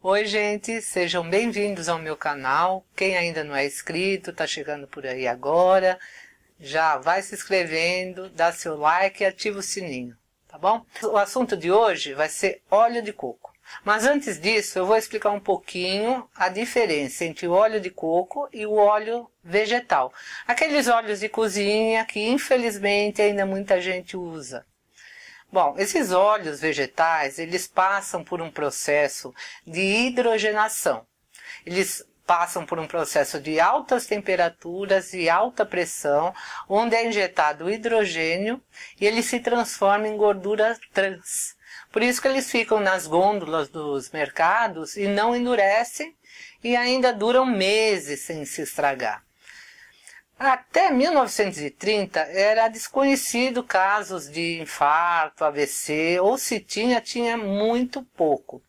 Oi gente, sejam bem-vindos ao meu canal. Quem ainda não é inscrito, tá chegando por aí agora, já vai se inscrevendo, dá seu like e ativa o sininho, tá bom? O assunto de hoje vai ser óleo de coco. Mas antes disso, eu vou explicar um pouquinho a diferença entre o óleo de coco e o óleo vegetal. Aqueles óleos de cozinha que infelizmente ainda muita gente usa. Bom, esses óleos vegetais, eles passam por um processo de hidrogenação. Eles passam por um processo de altas temperaturas e alta pressão, onde é injetado hidrogênio e ele se transforma em gordura trans. Por isso que eles ficam nas gôndolas dos mercados e não endurecem e ainda duram meses sem se estragar. Até 1930 era desconhecido casos de infarto, AVC, ou se tinha, tinha muito pouco.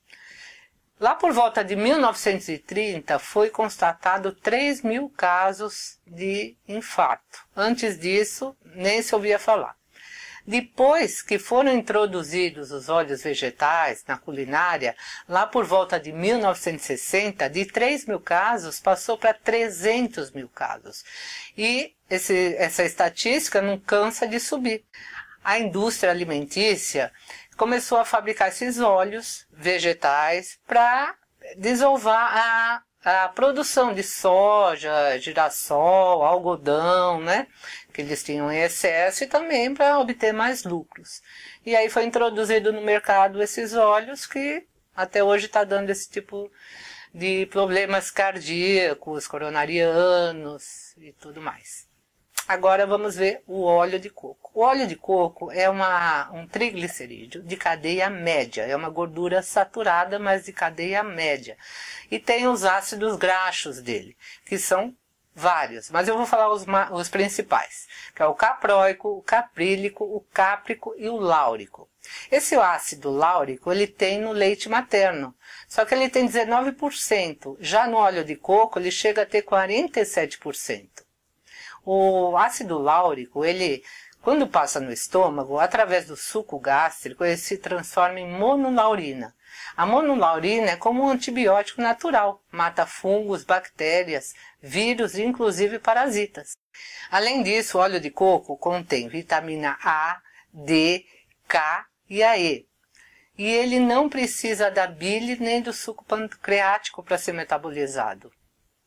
Lá por volta de 1930 foi constatado 3 mil casos de infarto. Antes disso, nem se ouvia falar. Depois que foram introduzidos os óleos vegetais na culinária, lá por volta de 1960, de 3 mil casos passou para 300 mil casos. E esse, essa estatística não cansa de subir. A indústria alimentícia começou a fabricar esses óleos vegetais para desovar a a produção de soja, girassol, algodão, né? Que eles tinham em excesso e também para obter mais lucros. E aí foi introduzido no mercado esses óleos que até hoje está dando esse tipo de problemas cardíacos, coronarianos e tudo mais. Agora vamos ver o óleo de coco. O óleo de coco é uma, um triglicerídeo de cadeia média, é uma gordura saturada, mas de cadeia média. E tem os ácidos graxos dele, que são vários, mas eu vou falar os, os principais, que é o capróico, o caprílico, o cáprico e o láurico. Esse ácido láurico ele tem no leite materno, só que ele tem 19%, já no óleo de coco ele chega a ter 47%. O ácido láurico, ele, quando passa no estômago, através do suco gástrico, ele se transforma em monolaurina. A monolaurina é como um antibiótico natural, mata fungos, bactérias, vírus e inclusive parasitas. Além disso, o óleo de coco contém vitamina A, D, K e AE. E ele não precisa da bile nem do suco pancreático para ser metabolizado.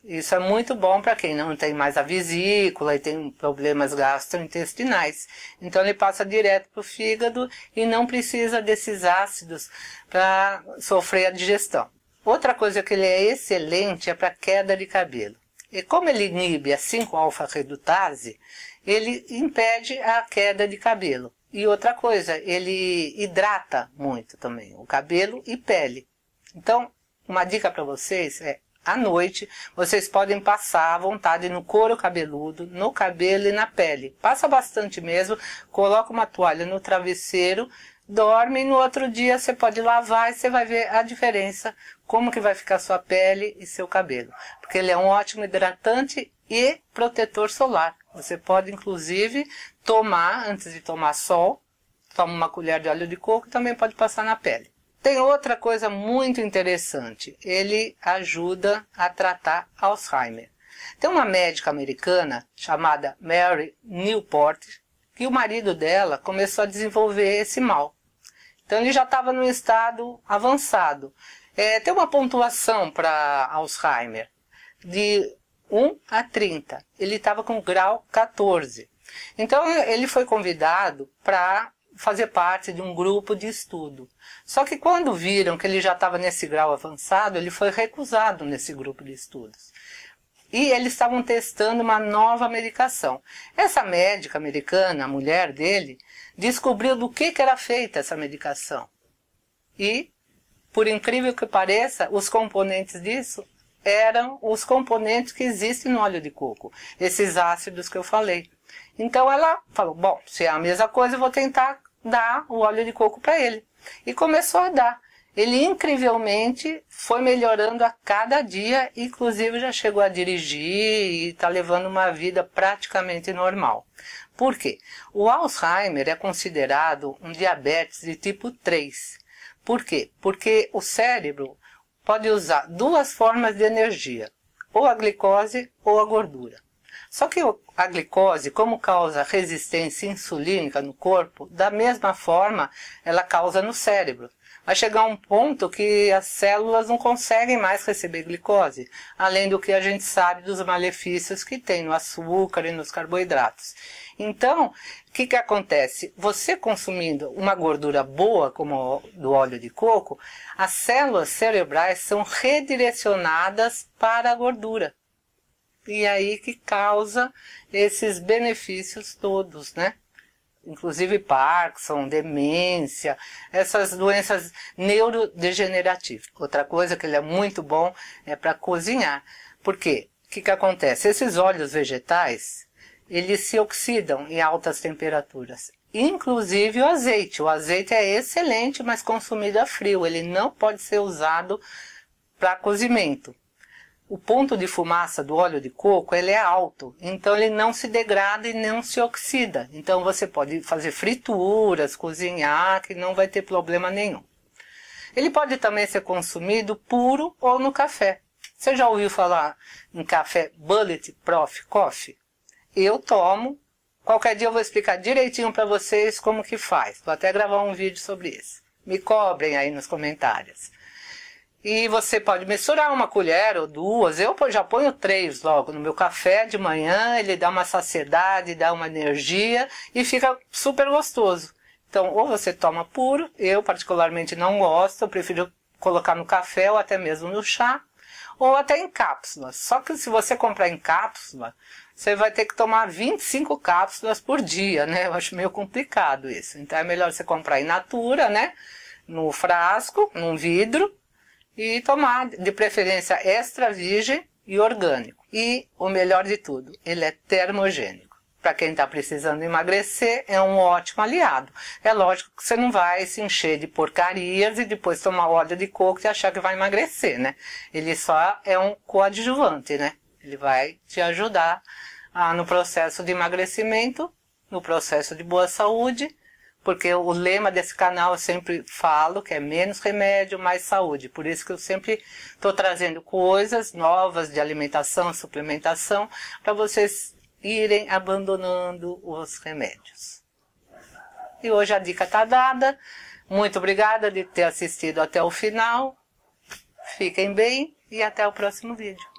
Isso é muito bom para quem não tem mais a vesícula e tem problemas gastrointestinais. Então ele passa direto para o fígado e não precisa desses ácidos para sofrer a digestão. Outra coisa que ele é excelente é para queda de cabelo. E como ele inibe a 5-alfa-redutase, ele impede a queda de cabelo. E outra coisa, ele hidrata muito também o cabelo e pele. Então, uma dica para vocês é à noite, vocês podem passar à vontade no couro cabeludo, no cabelo e na pele. Passa bastante mesmo, coloca uma toalha no travesseiro, dorme e no outro dia você pode lavar e você vai ver a diferença, como que vai ficar sua pele e seu cabelo. Porque ele é um ótimo hidratante e protetor solar. Você pode, inclusive, tomar, antes de tomar sol, toma uma colher de óleo de coco e também pode passar na pele. Tem outra coisa muito interessante: ele ajuda a tratar Alzheimer. Tem uma médica americana chamada Mary Newport que o marido dela começou a desenvolver esse mal. Então ele já estava num estado avançado. É, tem uma pontuação para Alzheimer de 1 a 30. Ele estava com grau 14. Então ele foi convidado para fazer parte de um grupo de estudo. Só que quando viram que ele já estava nesse grau avançado, ele foi recusado nesse grupo de estudos. E eles estavam testando uma nova medicação. Essa médica americana, a mulher dele, descobriu do que, que era feita essa medicação. E, por incrível que pareça, os componentes disso eram os componentes que existem no óleo de coco, esses ácidos que eu falei. Então ela falou: bom, se é a mesma coisa, eu vou tentar dar o óleo de coco para ele. E começou a dar. Ele incrivelmente foi melhorando a cada dia, inclusive já chegou a dirigir e está levando uma vida praticamente normal. Por quê? O Alzheimer é considerado um diabetes de tipo 3. Por quê? Porque o cérebro pode usar duas formas de energia, ou a glicose ou a gordura. Só que a glicose, como causa resistência insulínica no corpo, da mesma forma ela causa no cérebro. Vai chegar um ponto que as células não conseguem mais receber glicose, além do que a gente sabe dos malefícios que tem no açúcar e nos carboidratos. Então, o que, que acontece? Você consumindo uma gordura boa, como do óleo de coco, as células cerebrais são redirecionadas para a gordura e aí que causa esses benefícios todos, né? Inclusive Parkinson, demência, essas doenças neurodegenerativas. Outra coisa que ele é muito bom é para cozinhar. Por quê? O que, que acontece? Esses óleos vegetais, eles se oxidam em altas temperaturas inclusive o azeite. O azeite é excelente, mas consumido a frio, ele não pode ser usado para cozimento o ponto de fumaça do óleo de coco ele é alto, então ele não se degrada e não se oxida. Então você pode fazer frituras, cozinhar, que não vai ter problema nenhum. Ele pode também ser consumido puro ou no café. Você já ouviu falar em café Bullet Prof Coffee? Eu tomo. Qualquer dia eu vou explicar direitinho para vocês como que faz. Vou até gravar um vídeo sobre isso. Me cobrem aí nos comentários. E você pode misturar uma colher ou duas. Eu já ponho três logo no meu café de manhã, ele dá uma saciedade, dá uma energia e fica super gostoso. Então, ou você toma puro, eu particularmente não gosto, eu prefiro colocar no café ou até mesmo no chá, ou até em cápsulas. Só que se você comprar em cápsula, você vai ter que tomar 25 cápsulas por dia, né? Eu acho meio complicado isso. Então é melhor você comprar em natura, né? No frasco, num vidro, e tomar de preferência extra virgem e orgânico. E o melhor de tudo, ele é termogênico. Para quem está precisando emagrecer, é um ótimo aliado. É lógico que você não vai se encher de porcarias e depois tomar óleo de coco e achar que vai emagrecer, né? Ele só é um coadjuvante, né? Ele vai te ajudar ah, no processo de emagrecimento, no processo de boa saúde porque o lema desse canal eu sempre falo que é menos remédio, mais saúde. Por isso que eu sempre estou trazendo coisas novas de alimentação, suplementação, para vocês irem abandonando os remédios. E hoje a dica está dada. Muito obrigada de ter assistido até o final. Fiquem bem e até o próximo vídeo.